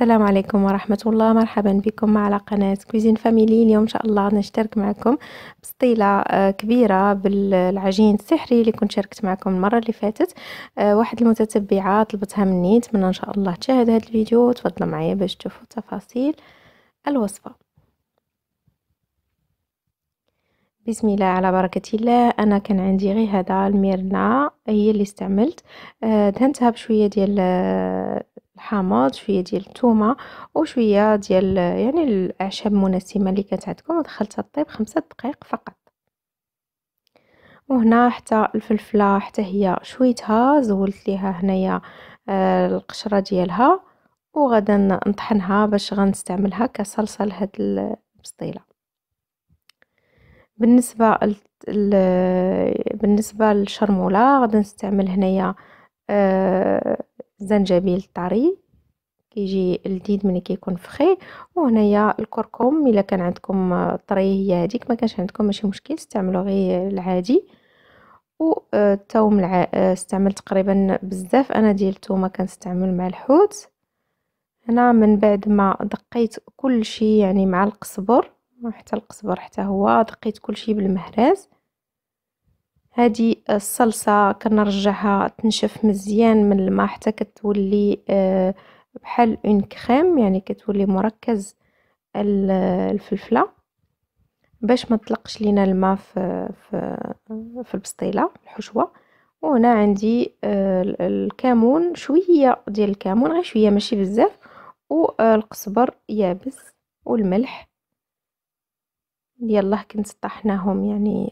السلام عليكم ورحمة الله مرحبا بكم على قناة كوزين فاميلي اليوم إن شاء الله نشترك معكم بسطيلة آه، كبيرة بالعجين السحري اللي كنت شاركت معكم المرة اللي فاتت آه، واحد المتتبعة طلبتها مني نتمنى إن شاء الله تشاهد هذا الفيديو وتفضل معايا باش تشوفوا تفاصيل الوصفة بسم الله على بركة الله أنا كان عندي غير هذا الميرنا هي اللي استعملت آه، دهنتها بشوية ديال الحامض شويه ديال الثومه وشويه ديال يعني الاعشاب المناسبه اللي كانت عندكم ودخلتها الطيب خمسة دقائق فقط وهنا حتى الفلفله حتى هي شويتها زولت ليها هنايا آه القشره ديالها وغدا نطحنها باش غنستعملها كصلصه لهاد البسطيله بالنسبه ال بالنسبه للشرموله غادي نستعمل هنايا آه زنجبيل طري كيجي لذيذ ملي كيكون فخي وهنايا الكركم الا كان عندكم طري هي هذيك ما كانش عندكم ماشي مشكل استعملوا غير العادي والثوم آه، الع... آه، استعمل تقريبا بزاف انا ديال الثومه كنستعمل مع الحوت هنا من بعد ما دقيت كل شيء يعني مع القزبر حتى القزبر حتى هو دقيت كل شيء بالمهراز هذه الصلصة كنرجعها تنشف مزيان من الماء حتى كتولي آه، بحال اون كريم يعني كتولي مركز الفلفله باش ما تطلقش لينا الماء في في البسطيله الحشوه وهنا عندي آه، الكمون شويه ديال الكمون غير شويه ماشي بزاف والقزبر آه، يابس والملح يلاه كنت طحناهم يعني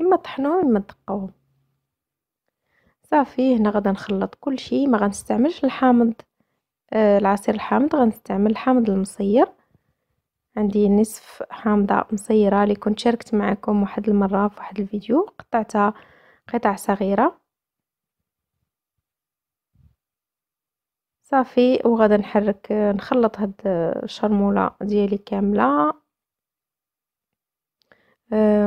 اما طحنو اما دقوهم صافي هنا غدا نخلط كل شيء ما غنستعملش الحامض آه العصير الحامض غنستعمل الحامض المصير عندي نصف حامضه مصيره اللي كنت شاركت معكم واحد المره في واحد الفيديو قطعتها قطع صغيره صافي وغادا نحرك نخلط هاد الشرموله ديالي كامله آه،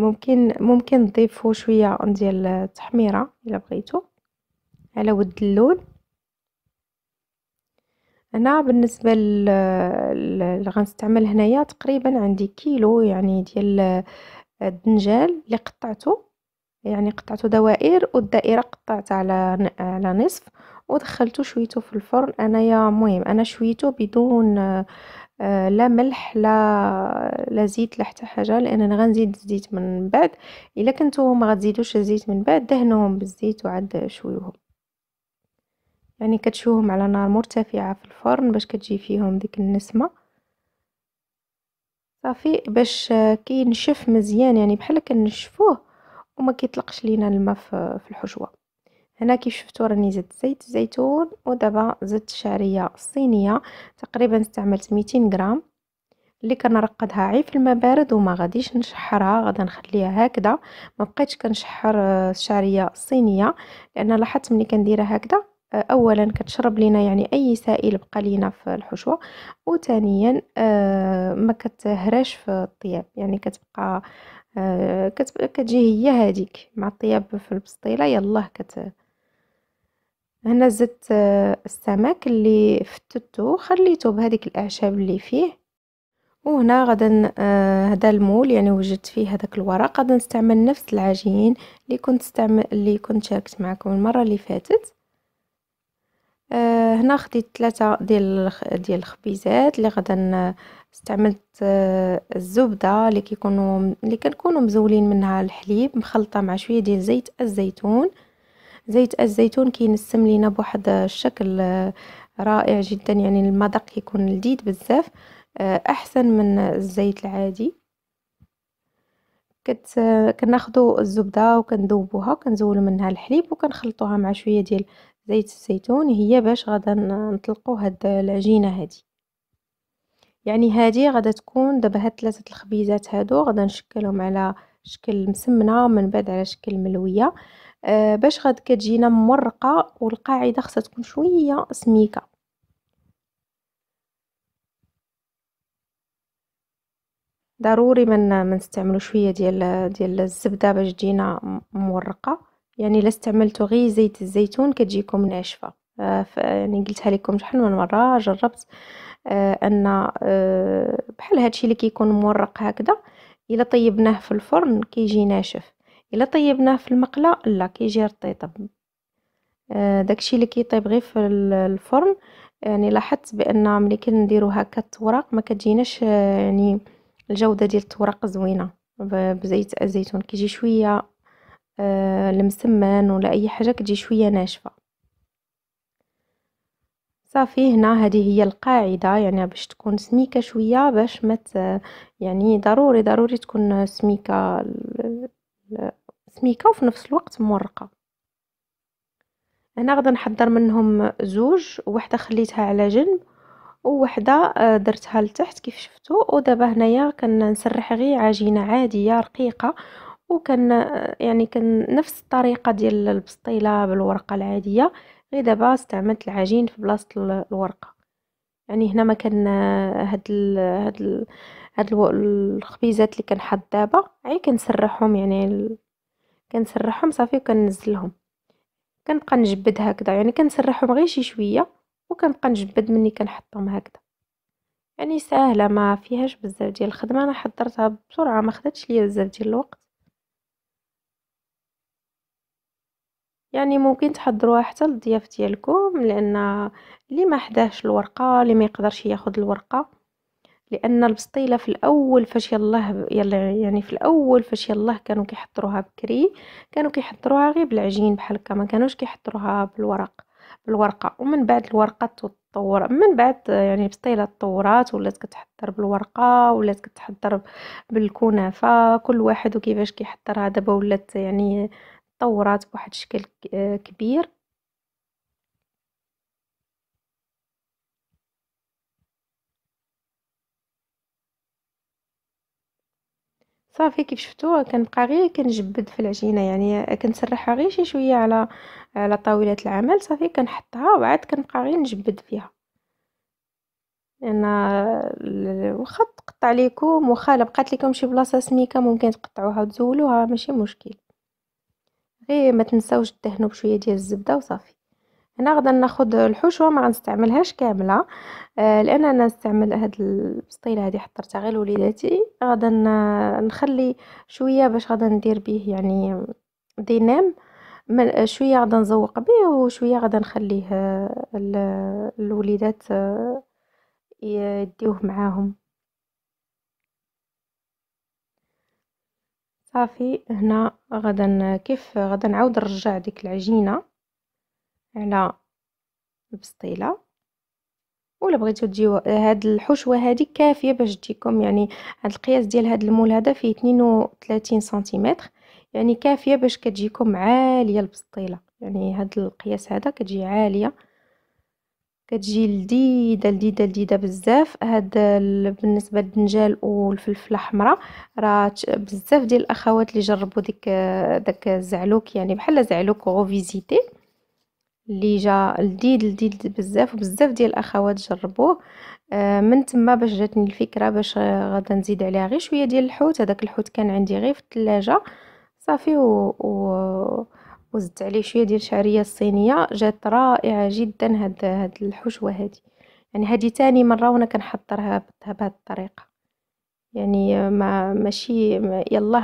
ممكن ممكن تضيفوا شويه ديال التحميره الا بغيتو على ود اللون انا بالنسبه اللي غنستعمل هنايا تقريبا عندي كيلو يعني ديال الدنجال اللي قطعته يعني قطعته دوائر والدائره قطعتها على على نصف ودخلته شويته في الفرن انايا مهم انا شويته بدون آه، لا ملح لا لا زيت لا حتى حاجه لان انا غنزيد الزيت من بعد الا كنتو ما غتزيدوش الزيت من بعد دهنوهم بالزيت وعاد شويوهم يعني كتشوهم على نار مرتفعه في الفرن باش كتجي فيهم ديك النسمه صافي باش كينشف مزيان يعني بحال كنشفوه وما كيطلقش لينا الماء في الحشوه هنا كي شفتوا راني زدت زيت الزيتون ودابا زدت شعريه صينيه تقريبا استعملت 200 غرام اللي كنرقدها عي في الماء بارد وما غاديش نشحرها غادا نخليها هكذا ما بقيتش كنشحر الشعريه آه، الصينيه لان لاحظت ملي كنديرها هكذا آه، اولا كتشرب لينا يعني اي سائل بقى لينا في الحشوه وثانيا آه، ما كتهراش في الطياب يعني كتبقى كتجي هي هذيك مع الطياب في البسطيله يلاه كت هنا زدت آه، السمك اللي فتته وخليته بهذيك الاعشاب اللي فيه وهنا غدا آه، هذا المول يعني وجدت فيه هذاك الورق غدا نستعمل نفس العجين اللي كنت استعمل اللي كنت شاركت معكم المره اللي فاتت آه، هنا خديت ثلاثة ديال ديال الخبيزات اللي غدا استعملت الزبدة اللي كيكونوا اللي كنكونوا مزولين منها الحليب مخلطة مع شوية ديال زيت الزيتون زيت الزيتون كينسم لينا بواحد الشكل آه، رائع جدا يعني المذاق كيكون لذيذ بزاف آه، احسن من الزيت العادي كت كناخذوا الزبده وكنذوبوها كنزولوا منها الحليب وكنخلطوها مع شويه ديال زيت الزيتون هي باش غادا نطلقوا هاد العجينه هادي يعني هادي غادا تكون دابا هاد ثلاثه الخبيزات هادو غادا نشكلهم على شكل مسمنه من بعد على شكل ملويه آه، باش غاد كتجينا مورقه والقاعده خاصها تكون شويه سميكه ضروري من نستعملو شويه ديال ديال الزبده باش تجينا مورقه يعني الا استعملتو غير زيت الزيتون كتجيكم ناشفه آه، يعني قلتها لكم شحال من مره جربت آه، ان بحال هادشي اللي كيكون مورق هكذا الا طيبناه في الفرن كيجي ناشف الا طيبناه في المقله لا كيجي رطيطب آه، داكشي اللي كيطيب غير في الفرن يعني لاحظت بان ملي كنديرو هكا التوراق ما كتجيناش آه، يعني الجوده ديال التوراق زوينه بزيت الزيتون كيجي شويه المسمن آه، ولا اي حاجه كتجي شويه ناشفه صافي هنا هذه هي القاعده يعني باش تكون سميكه شويه باش ما يعني ضروري ضروري تكون سميكه سميكه وفي نفس الوقت مورقه هنا غادي نحضر منهم زوج وحده خليتها على جنب ووحده آه، درتها لتحت كيف شفتوا ودابا هنايا كنسرح غير عجينه عاديه رقيقه وكان آه، يعني كان نفس الطريقه ديال البسطيله بالورقه العاديه غير دابا استعملت العجين في بلاصه الورقه يعني هنا ما كان آه، هاد الـ هاد الـ هاد الخبيزات اللي كنحط دابا عي كنسرحهم يعني كنسرحهم صافي وكننزلهم كنبقى نجبد هكذا يعني كنسرحهم غير شي شويه وكنبقى نجبد مني كنحطهم هكذا يعني ساهله ما فيهاش بزاف ديال الخدمه انا حضرتها بسرعه ما خدتش ليا بزاف ديال الوقت يعني ممكن تحضروها حتى للضياف ديالكم لان اللي ما حداش الورقه اللي ما يقدرش ياخذ الورقه لان البسطيله في الاول فاش يلاه يعني في الاول فاش يلاه كانوا كيحضروها بكري كانوا كيحضروها غير بالعجين بحال هكا ما كانوش كيحضروها بالورق بالورقه ومن بعد الورقه تطور من بعد يعني البسطيله تطورات ولات كتحضر بالورقه ولات كتحضر بالكنافه كل واحد وكيفاش كيحضرها دابا ولات يعني تطورات بواحد الشكل كبير صافي كيف شفتوا كنبقى غير كنجبد في العجينه يعني كنسرحها غير شي شويه على على طاوله العمل صافي كنحطها وعاد كنبقى غير نجبد فيها لان واخا تقطع لكم واخا بقات لكم شي بلاصه سميكه ممكن تقطعوها وتزولوها ماشي مشكل غير ما تنساوش تدهنوا بشويه ديال الزبده وصافي هنا غدا ناخذ الحشوه ما غنستعملهاش كامله آه لان انا نستعمل هاد البسطيله هادي حضرتها غير لوليداتي غدا نخلي شويه باش غدا ندير به يعني دينام شويه غدا نزوق به وشويه غدا نخليه الوليدات آه، يديوه معاهم صافي هنا غدا كيف غدا نعاود نرجع ديك العجينه على البسطيله ولا بغيتو تجيو هاد الحشوه هادي كافيه باش تجيكم يعني هاد القياس ديال هاد المول هذا فيه 32 سنتيمتر يعني كافيه باش كتجيكم عاليه البسطيله يعني هاد القياس هذا كتجي عاليه كتجي لذيذه لذيذه لذيذه بزاف هاد بالنسبه للدنجال والفلفله الحمراء راه بزاف ديال الاخوات اللي جربوا ديك داك الزعلوك يعني بحال زعلوك غوفيزيتي اللي جا لذيذ لذيذ بزاف وبزاف ديال الاخوات جربوه آه من تما باش جاتني الفكره باش غادا نزيد عليها غير شويه ديال الحوت هذاك الحوت كان عندي غير في الثلاجه صافي و, و... وزدت عليه شويه ديال الشعريه الصينيه جات رائعه جدا هاد هاد الحشوه هادي يعني هادي تاني مره وانا كنحضرها بهاد الطريقه يعني ما ماشي يلا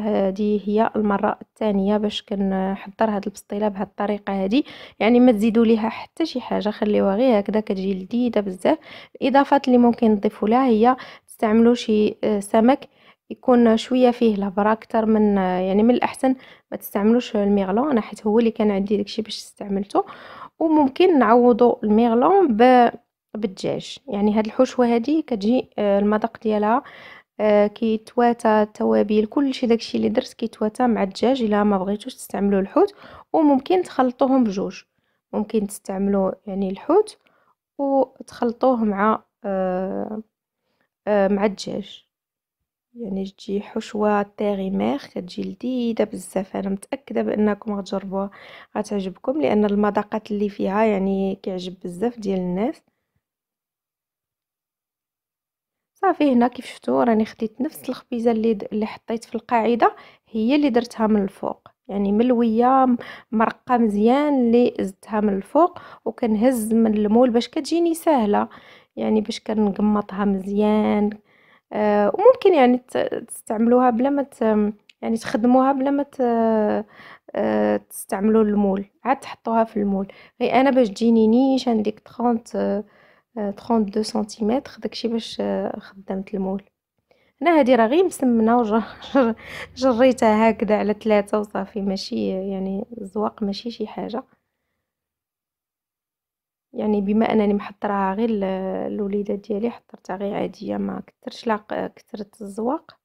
هذه هي المره الثانيه باش كنحضر هاد البسطيله بهاد الطريقه هذه يعني ما تزيدوا ليها حتى شي حاجه خليوها غير هكذا كتجي لذيذه بزاف الاضافات اللي ممكن نضيفوا لها هي تستعملوا شي آه، سمك يكون شويه فيه الهبره اكثر من آه، يعني من الاحسن ما تستعملوش الميغلون انا حيت هو اللي كان عندي داكشي باش استعملته وممكن نعوضوا الميغلون ب بالدجاج يعني هاد الحشوه هادي كتجي آه، المذاق ديالها آه، كيتواتى التوابل كلشي داكشي اللي درت كيتواتى مع الدجاج الا ما بغيتوش تستعملوا الحوت وممكن تخلطوهم بجوج ممكن تستعملوا يعني الحوت وتخلطوه مع آه آه مع الدجاج يعني تجي حشوه تيغي ميغ كتجي لذيذه بزاف انا متاكده بانكم غتجربوها غتعجبكم لان المذاقات اللي فيها يعني كيعجب بزاف ديال الناس صافي هنا كيف شفتوا راني خديت نفس الخبيزه اللي د... اللي حطيت في القاعده هي اللي درتها من الفوق يعني ملويه مرقه مزيان اللي زدتها من الفوق وكنهز من المول باش كتجيني سهله يعني باش كنقمطها مزيان آه وممكن يعني تستعملوها بلا ما يعني تخدموها بلا ما آه تستعملوا المول عاد تحطوها في المول غير انا باش تجيني نيشان ديك 30 32 سنتيمتر داكشي باش آه، خدمت المول هنا هذه راه غير مسمنه وجريتها هكذا على ثلاثة وصافي ماشي يعني الزواق ماشي شي حاجه يعني بما انني محضراها غير الوليدات ديالي حضرتها غير عاديه ما كثرتش لا كثرت الزواق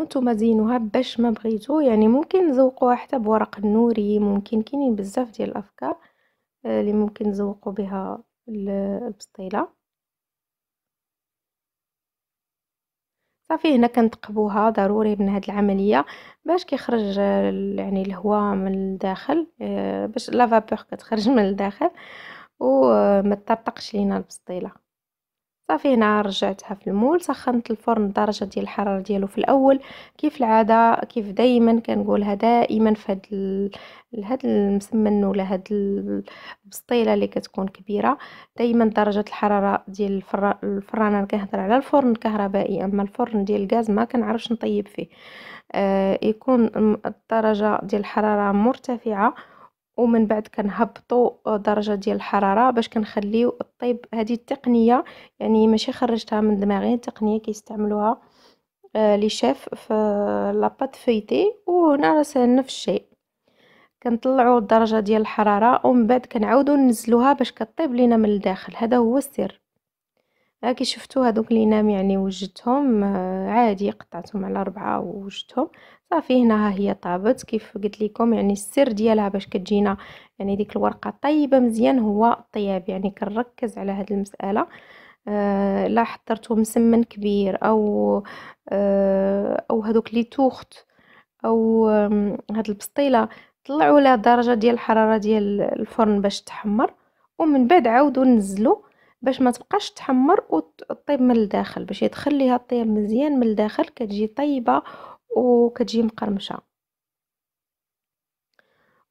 وانتم زينوها باش ما بغيتو يعني ممكن نزوقوها حتى بورق النوري ممكن كاينين بزاف ديال الافكار آه، اللي ممكن نزوقو بها البسطيله صافي هنا كنتقبوها ضروري من هاد العمليه باش كيخرج آه، يعني الهواء من الداخل آه، باش لافابور كتخرج من الداخل وما تطرطقش لينا البسطيله صافي هنا رجعتها في المول سخنت الفرن درجه ديال الحراره ديالو في الاول كيف العاده كيف دائما كنقولها دائما في هاد ال... هاد المسمن ولا هاد البسطيله اللي كتكون كبيره دائما درجه الحراره ديال الفر... الفرانه كنهضر على الفرن الكهربائي اما الفرن ديال الغاز ما كنعرفش نطيب فيه آه يكون الدرجه ديال الحراره مرتفعه ومن بعد كنهبطوا درجه ديال الحراره باش كنخليو الطيب هذه التقنيه يعني ماشي خرجتها من دماغي تقنيه كيستعملوها آه لي شيف في لاباط فيتي وهنا راه نفس الشيء كنطلعوا الدرجه ديال الحراره ومن بعد كنعاودوا ننزلوها باش كطيب لينا من الداخل هذا هو السر آه، كي شفتو هذوك لينام يعني وجدتهم آه، عادي قطعتهم على ربعة ووجدتهم صافي هنا ها هي طابت كيف قلت لكم يعني السر ديالها باش كتجينا يعني ديك الورقه طيبه مزيان هو الطياب يعني كنركز على هاد المساله آه، لا حضرتو مسمن كبير او او هذوك لي توخت او هاد البسطيله طلعوا لها درجه ديال الحراره ديال الفرن باش تحمر ومن بعد عاودوا نزلوا باش ما تبقاش تحمر وتطيب من الداخل باش يدخل ليها الطياب مزيان من الداخل كتجي طيبه وكتجي مقرمشه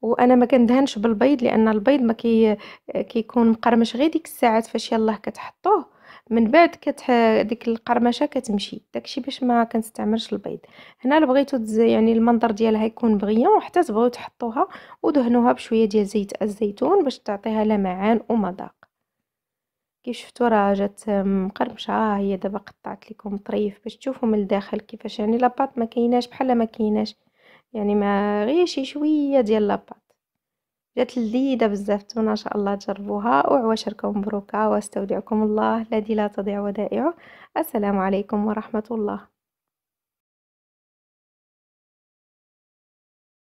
وانا ما كندهنش بالبيض لان البيض ما كي كيكون مقرمش غير ديك الساعات فاش يلاه كتحطوه من بعد كت ديك القرمشه كتمشي داكشي باش ما كنستعملش البيض هنا بغيتو تز... يعني المنظر ديالها يكون بغيون وحتى تبغيو تحطوها ودهنوها بشويه ديال زيت الزيتون باش تعطيها لمعان ومذاق كي شفتوا راه جات مقرمشه ها آه، هي دابا قطعت لكم طريف باش تشوفوا من الداخل كيفاش يعني لاباط ما كايناش بحال ما كايناش يعني ما غير شي شويه ديال لاباط جات لذيذه بزاف تونا ان شاء الله تجربوها وعواشركم مبروكه واستودعكم الله الذي لا تضيع ودائعه السلام عليكم ورحمه الله